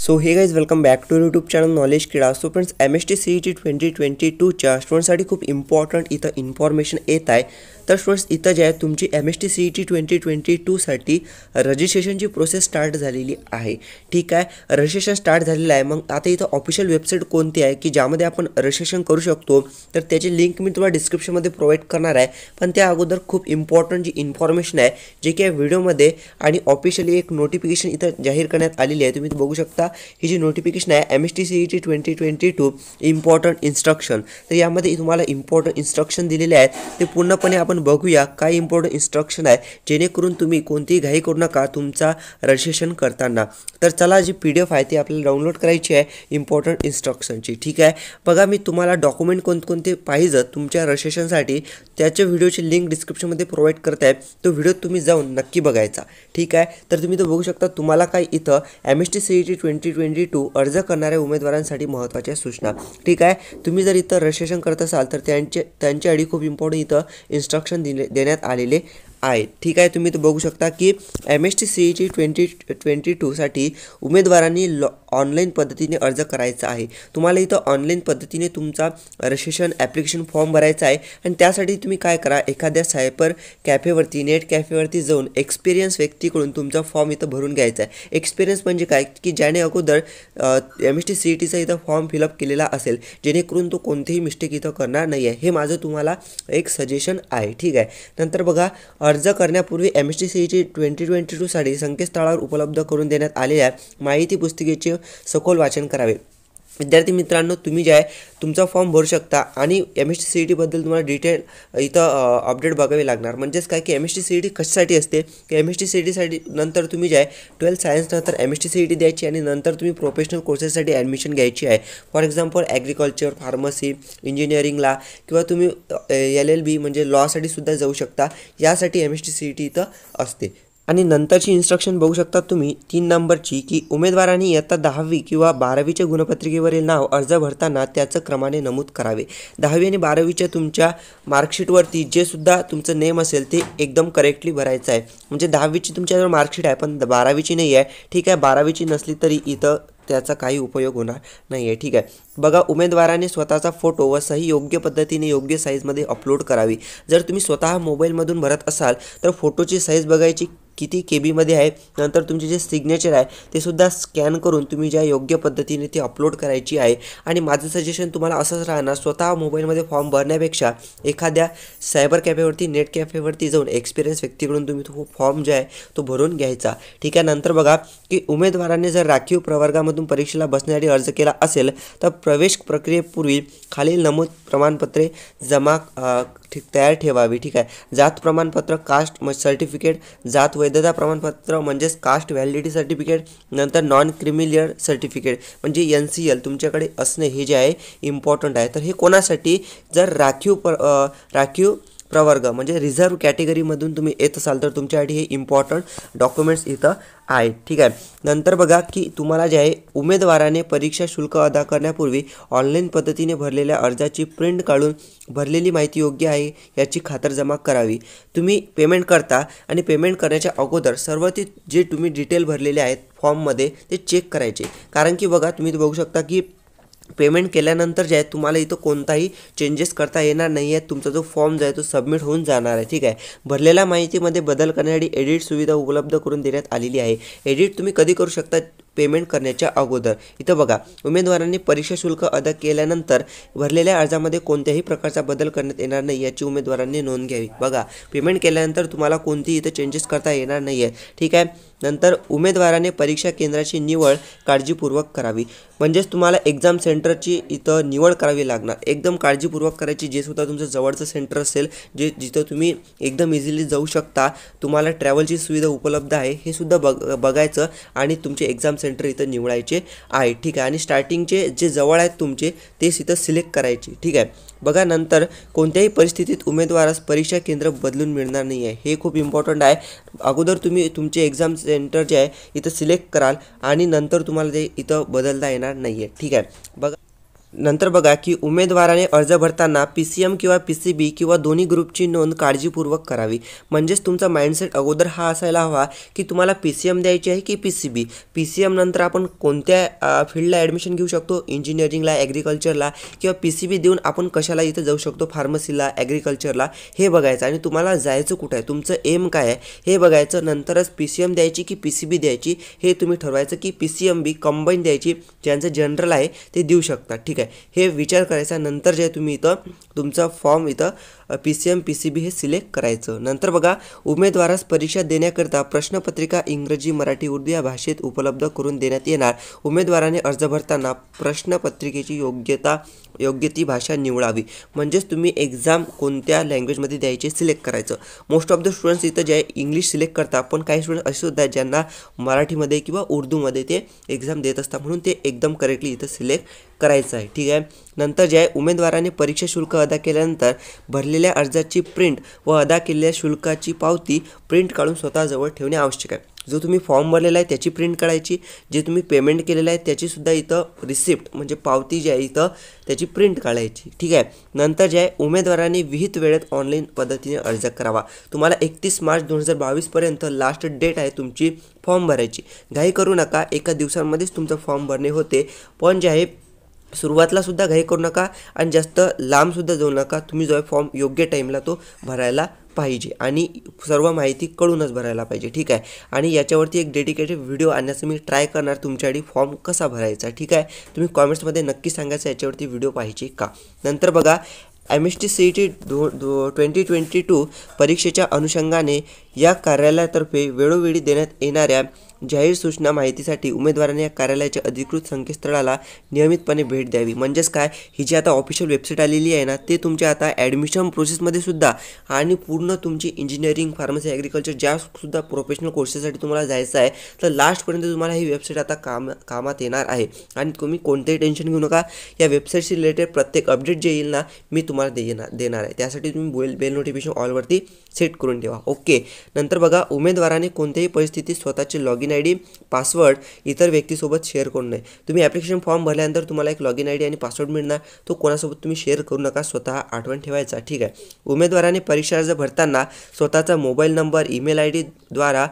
so hey guys welcome back to YouTube channel knowledge क्रीडा so friends M S T C E T twenty twenty टूच्या स्टुडंटसाठी खूप important इथं information येत आहे तो फ्रेंड्स इत जे आहे तुमची M S T C E T twenty twenty टूसाठी रजिस्ट्रेशनची प्रोसेस स्टार्ट झालेली आहे ठीक है रजिस्ट्रेशन स्टार्ट है मग आता इतना ऑफिशियल वेबसाइट को कि ज्यादा ज्यामध्ये रजिस्ट्रेशन करू शकतो तर लिंक मी तुम्हाला डिस्क्रिप्शन में प्रोवाइड करना है पनते अगोदर खूब इम्पॉर्टंट जी इन्फॉर्मेशन है जे की वीडियो में आणि ऑफिशियली एक नोटिफिकेशन इतना जाहिर करण्यात आलेली आहे तुम्ही बघू शकता ही जी नोटिफिकेशन है M S T C E T twenty twenty two important instruction तो यामध्ये तुम्हारा इम्पॉर्टंट इन्स्ट्रक्शन दिल्ली है तो पूर्णपणे आपण आपण बघूया काय इम्पॉर्टंट इन्स्ट्रक्शन आहे जेणेकरून तुम्ही कोणतीही घाई करू नका तुमचा रजिस्ट्रेशन करताना तर चला जी पी डी एफ आहे ती आपल्याला डाउनलोड करायची आहे इम्पॉर्टंट इन्स्ट्रक्शनची ठीक आहे बघा मी तुम्हाला डॉक्युमेंट कोणकोणते पाहिजे तुमच्या रजिस्ट्रेशनसाठी त्याच्या व्हिडिओची लिंक डिस्क्रिप्शनमध्ये प्रोव्हाइड करत आहे तो व्हिडिओ तुम्ही जाऊन नक्की बघायचा ठीक आहे तर तुम्ही तो बघू शकता तुम्हाला काय इथं M S T C E T twenty twenty two अर्ज करणाऱ्या उमेदवारांसाठी महत्त्वाच्या सूचना ठीक आहे तुम्ही जर इथं रजिस्ट्रेशन करत असाल तर त्यांचे त्यांच्या आयडी खूप इम्पॉर्टंट इथं इन्स्ट्रक्शन दिले देण्यात आलेले आहेत ठीक आहे तुम्ही बघू शकता की M S T C E T twenty twenty टूसाठी उमेदवारांनी लॉ ऑनलाईन पद्धतीने अर्ज करायचा आहे तुम्हाला इथं ऑनलाईन पद्धतीने तुमचा रजिस्ट्रेशन ॲप्लिकेशन फॉर्म भरायचा आहे आणि त्यासाठी तुम्ही काय करा एखाद्या सायबर कॅफेवरती नेट कॅफेवरती जाऊन एक्सपिरियन्स व्यक्तीकडून तुमचा फॉर्म इथं भरून घ्यायचा आहे एक्सपिरियन्स म्हणजे काय की ज्याने अगोदर M S T C E टीचा इथं फॉर्म फिलअप केलेला असेल जेणेकरून तो कोणतेही मिस्टेक इथं करणार नाही आहे हे माझं तुम्हाला एक सजेशन आहे ठीक आहे नंतर बघा अर्ज करण्यापूर्वी M S T C E T twenty twenty टूसाठी संकेतस्थळावर उपलब्ध करून देण्यात आलेल्या माहिती पुस्तिकेची सखोल वाचन करावे विद्यार्थी मित्रांनो तुम्ही जे आहे तुमचा फॉर्म भरू शकता आणि M S T C E e टीबद्दल तुम्हाला डिटेल इथं अपडेट बघावे लागणार म्हणजेच काय की M S T C E T कशासाठी असते की M S T C E e टीसाठी नंतर तुम्ही जे आहे ट्वेल्थ सायन्सनंतर M S T C E T द्यायची आणि नंतर तुम्ही प्रोफेशनल कोर्सेससाठी ॲडमिशन घ्यायची आहे फॉर एक्झाम्पल ॲग्रिकल्चर फार्मसी इंजिनिअरिंगला किंवा तुम्ही एल एल बी म्हणजे लॉसाठी सुद्धा जाऊ शकता यासाठी M S T C E T इथं असते आणि नंतरची इन्स्ट्रक्शन बघू शकता तुम्ही तीन नंबरची की उमेदवारांनी इयत्ता दहावी किंवा बारावीच्या गुणपत्रिकेवरील नाव अर्ज भरताना त्याचं क्रमाने नमूद करावे दहावी आणि बारावीच्या तुमच्या मार्कशीटवरती जे सुद्धा तुमचं नेम असेल ते एकदम करेक्टली भरायचं आहे म्हणजे दहावीची तुमच्याजवळ मार्कशीट आहे पण बारावीची नाही आहे ठीक आहे बारावीची नसली तरी इथं त्याचा काही उपयोग होणार नाही आहे ठीक आहे बघा उमेदवाराने स्वतःचा फोटो व सही योग्य पद्धतीने योग्य साईजमध्ये अपलोड करावी जर तुम्ही स्वतः मोबाईलमधून भरत असाल तर फोटोची साईज बघायची किती के बीमध्ये आहे नंतर तुमचे जे सिग्नेचर आहे ते सुद्धा स्कॅन करून तुम्ही ज्या योग्य पद्धतीने ते अपलोड करायची आहे आणि माझं सजेशन तुम्हाला असंच राहणार स्वतः मोबाईलमध्ये फॉर्म भरण्यापेक्षा एखाद्या सायबर कॅफेवरती नेट कॅफेवरती जाऊन एक्सपिरियन्स व्यक्तीकडून तुम्ही तो फॉर्म जो आहे तो भरून घ्यायचा ठीक आहे नंतर बघा की उमेदवाराने जर राखीव प्रवर्गामधून परीक्षेला बसण्यासाठी अर्ज केला असेल तर प्रवेश प्रक्रियेपूर्वी खालील नमूद प्रमाणपत्रे जमा ठीक तयार ठेवावी ठीक आहे जात प्रमाणपत्र कास्ट सर्टिफिकेट जात वय वैधता प्रमाणपत्र म्हणजेच कास्ट व्हॅलिडिटी सर्टिफिकेट नंतर नॉन क्रिमिलियर सर्टिफिकेट म्हणजे एन सी एल तुमच्याकडे असणे हे जे आहे इम्पॉर्टंट आहे तर हे कोणासाठी जर राखीव प राखीव प्रवर्ग म्हणजे रिझर्व्ह कॅटेगरीमधून तुम्ही येत असाल तर तुमच्यासाठी हे इम्पॉर्टंट डॉक्युमेंट्स इथं आहेत ठीक आहे नंतर बघा की तुम्हाला जे आहे उमेदवाराने परीक्षा शुल्क अदा करण्यापूर्वी ऑनलाईन पद्धतीने भरलेल्या अर्जाची प्रिंट काढून भरलेली माहिती योग्य आहे याची खातरजमा करावी तुम्ही पेमेंट करता आणि पेमेंट करण्याच्या अगोदर सर्व जे तुम्ही डिटेल भरलेले आहेत फॉर्ममध्ये ते चेक करायचे कारण की बघा तुम्ही बघू शकता की पेमेंट केल्यानंतर जे आहे तुम्हाला इथं कोणताही चेंजेस करता येणार नाही आहे तुमचा जो फॉर्म जो आहे तो सबमिट होऊन जाणार आहे ठीक आहे भरलेल्या माहितीमध्ये बदल करण्यासाठी एडिट सुविधा उपलब्ध करून देण्यात आलेली आहे एडिट तुम्ही कधी करू शकता पेमेंट करण्याच्या अगोदर इथं बघा उमेदवारांनी परीक्षा शुल्क अदा केल्यानंतर भरलेल्या अर्जामध्ये कोणत्याही प्रकारचा बदल करण्यात येणार नाही याची उमेदवारांनी नोंद घ्यावी बघा पेमेंट केल्यानंतर तुम्हाला कोणतीही इथं चेंजेस करता येणार नाही ठीक आहे नंतर उमेदवाराने परीक्षा केंद्राची निवड काळजीपूर्वक करावी म्हणजेच तुम्हाला एक्झाम सेंटरची इथं निवड करावी लागणार एकदम काळजीपूर्वक करायची जे सुद्धा तुमचं जवळचं सेंटर असेल जे जिथं तुम्ही एकदम इझिली जाऊ शकता तुम्हाला ट्रॅव्हलची सुविधा उपलब्ध आहे हे सुद्धा बघ बघायचं आणि तुमचे एक्झाम सेंटर सेंटर इथं निवडायचे आहे ठीक आहे आणि स्टार्टिंगचे जे जवळ आहेत तुमचे तेच इथं सिलेक्ट करायचे ठीक आहे बघा नंतर कोणत्याही परिस्थितीत उमेदवारास परीक्षा केंद्र बदलून मिळणार नाही आहे हे खूप इम्पॉर्टंट आहे अगोदर तुम्ही तुमचे एक्झाम सेंटर जे आहे इथं सिलेक्ट कराल आणि नंतर तुम्हाला ते इथं बदलता येणार नाही आहे ठीक आहे बघा नंतर बघा की उमेदवाराने अर्ज भरताना पी सी एम किंवा पी सी बी किंवा दोन्ही ग्रुपची नोंद काळजीपूर्वक करावी म्हणजेच तुमचा माइंडसेट अगोदर हा असायला हवा की तुम्हाला पी सी एम द्यायची आहे की P C B P C M नंतर आपण कोणत्या फील्डला ॲडमिशन घेऊ शकतो इंजिनिअरिंगला ॲग्रिकल्चरला किंवा पी सी बी देऊन आपण कशाला इथं जाऊ शकतो फार्मसीला ॲग्रिकल्चरला हे बघायचं आणि तुम्हाला जायचं कुठं आहे तुमचं एम काय आहे हे बघायचं नंतरच पी सी एम द्यायची की पी सी बी द्यायची हे तुम्ही ठरवायचं की P C M B combine द्यायची ज्यांचं जनरल आहे ते देऊ शकतात ठीक आहे ठीक आहे हे विचार करायचा नंतर जे तुम्ही इथं तुमचा फॉर्म इथं P C M P C B हे सिलेक्ट करायचं नंतर बघा उमेदवारास परीक्षा देण्याकरता प्रश्नपत्रिका इंग्रजी मराठी उर्दू या भाषेत उपलब्ध करून देण्यात येणार उमेदवाराने अर्ज भरताना प्रश्नपत्रिकेची योग्यता योग्य ती भाषा निवडावी म्हणजेच तुम्ही एक्झाम कोणत्या लँग्वेजमध्ये द्यायची सिलेक्ट करायचं मोस्ट ऑफ द स्टुडंट्स इथं जे इंग्लिश सिलेक्ट करतात पण काही स्टुडंट असे सुद्धा आहेत ज्यांना मराठीमध्ये किंवा उर्दूमध्ये ते एक्झाम देत असतात म्हणून ते एकदम करेक्टली इथं सिलेक्ट करायचं आहे ठीक आहे नंतर जे आहे उमेदवाराने परीक्षा शुल्क अदा केल्यानंतर भरलेल्या अर्जाची प्रिंट व अदा केलेल्या शुल्काची पावती प्रिंट काढून स्वतःजवळ ठेवणे आवश्यक आहे जो तुम्ही फॉर्म भरलेला आहे त्याची प्रिंट काढायची जे तुम्ही पेमेंट केलेलं आहे त्याचीसुद्धा इथं रिसिप्ट म्हणजे पावती जी आहे इथं त्याची प्रिंट काढायची ठीक आहे नंतर जे आहे उमेदवाराने विहित वेळेत ऑनलाईन पद्धतीने अर्ज करावा तुम्हाला एकतीस मार्च दोन हजार बावीसपर्यंत लास्ट डेट आहे तुमची फॉर्म भरायची घाई करू नका एका दिवसांमध्येच तुमचं फॉर्म भरणे होते पण जे आहे सुरुवातला सुद्धा घाई करू नका आणि जास्त लांबसुद्धा जाऊ नका तुम्ही जो आहे फॉर्म योग्य टाईमला तो भरायला पाहिजे आणि सर्व माहिती कळूनच भरायला पाहिजे ठीक आहे आणि याच्यावरती एक डेडिकेटेड व्हिडिओ आणण्याचं मी ट्राय करणार तुमच्याकडे फॉर्म कसा भरायचा ठीक आहे तुम्ही कॉमेंट्समध्ये नक्की सांगायचं याच्यावरती व्हिडिओ पाहिजे का नंतर बघा M S T C E T twenty twenty two परीक्षेच्या अनुषंगाने या कार्यालयातर्फे वेळोवेळी देण्यात येणाऱ्या जाहीर सूचना माहितीसाठी उमेदवारांनी या कार्यालयाच्या अधिकृत संकेतस्थळाला नियमितपणे भेट द्यावी म्हणजेच काय ही जी आता ऑफिशियल वेबसाईट आलेली आहे ना ते तुमच्या आता ॲडमिशन प्रोसेसमध्ये सुद्धा आणि पूर्ण तुमची इंजिनिअरिंग फार्मसी ॲग्रिकल्चर ज्यासुद्धा सुद्धा प्रोफेशनल कोर्सेससाठी तुम्हाला जायचं आहे तर लास्टपर्यंत तुम्हाला ही वेबसाईट आता काम कामात येणार आहे आणि तुम्ही कोणतेही टेन्शन घेऊ नका या वेबसाईटशी रिलेटेड प्रत्येक अपडेट जे येईल ना मी तुम्हाला देणार देणार आहे त्यासाठी तुम्ही बेल बेल नोटिफिकेशन ऑलवरती सेट करून ठेवा ओके नंतर बघा उमेदवाराने कोणत्याही परिस्थितीत स्वतःचे log in I D password इतर व्यक्तीसोबत शेअर करू नये तुम्ही ॲप्लिकेशन फॉर्म भरल्यानंतर तुम्हाला एक लॉग इन आय डी आणि पासवर्ड मिळणार तो कोणासोबत तुम्ही शेअर करू नका स्वतः आठवण ठेवायचा ठीक आहे उमेदवाराने परीक्षा अर्ज भरताना स्वतःचा मोबाईल नंबर ईमेल आय डीद्वारा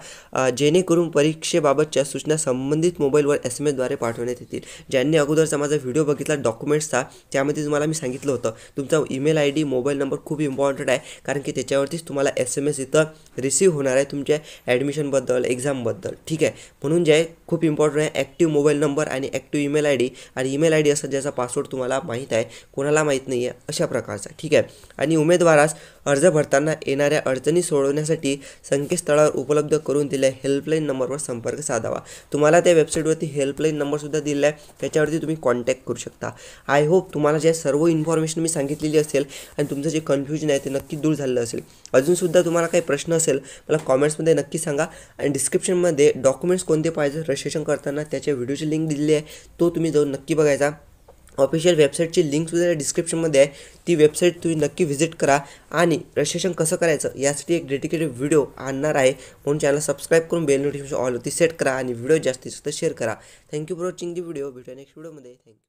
जेणेकरून परीक्षेबाबतच्या सूचना संबंधित मोबाईलवर एस एम एसद्वारे पाठवण्यात येतील ज्यांनी अगोदरचा माझा व्हिडिओ बघितला डॉक्युमेंट्सचा त्यामध्ये तुम्हाला मी सांगितलं होतं तुमचा email I D mobile number खूप इम्पॉर्टंट आहे कारण की त्याच्यावरतीच तुम्हाला एस एम एस इथं रिस रिसीव्ह होणार आहे तुमच्या ॲडमिशनबद्दल एक्झामबद्दल ठीक आहे म्हणून जे आहे खूप इम्पॉर्टंट आहे ॲक्टिव्ह मोबाईल नंबर आणि ॲक्टिव्ह ईमेल आय डी आणि ईमेल आय डी असा ज्याचा पासवर्ड तुम्हाला माहीत आहे कोणाला माहीत नाही आहे अशा प्रकारचा ठीक आहे आणि उमेदवारास अर्ज भरताना येणाऱ्या अडचणी सोडवण्यासाठी संकेतस्थळावर उपलब्ध करून दिल्या हेल्पलाईन नंबरवर संपर्क साधावा तुम्हाला त्या वेबसाईटवरती हेल्पलाईन नंबरसुद्धा दिला आहे त्याच्यावरती तुम्ही कॉन्टॅक्ट करू शकता आय होप तुम्हाला जे सर्व इन्फॉर्मेशन मी सांगितलेली असेल आणि तुमचं जे कन्फ्युजन आहे ते नक्की दूर झालेलं असेल अजूनसुद्धा तुम्हाला काही प्रश्न असेल मला कॉमेंट्समध्ये नक्की सांगा आणि डिस्क्रिप्शनमध्ये डॉक्युमेंट्स कोणते पाहिजे रजिस्ट्रेशन करताना त्याच्या व्हिडिओची लिंक दिलेली आहे तो तुम्ही जाऊन नक्की बघायचा ऑफिशियल वेबसाईटची सुद्धा डिस्क्रिप्शनमध्ये आहे ती वेबसाईट तुम्ही नक्की व्हिजिट करा आणि रजिस्ट्रेशन कसं करायचं यासाठी एक डेडिकेटेड व्हिडिओ आणणार आहे म्हणून चॅनल सबस्क्राईब करून बेल नोटिफिकेशन ऑल होती सेट करा आणि व्हिडिओ जास्तीत जास्त शेअर करा thank you for watching the video भेटूया नेक्स्ट व्हिडिओमध्ये थँक्यू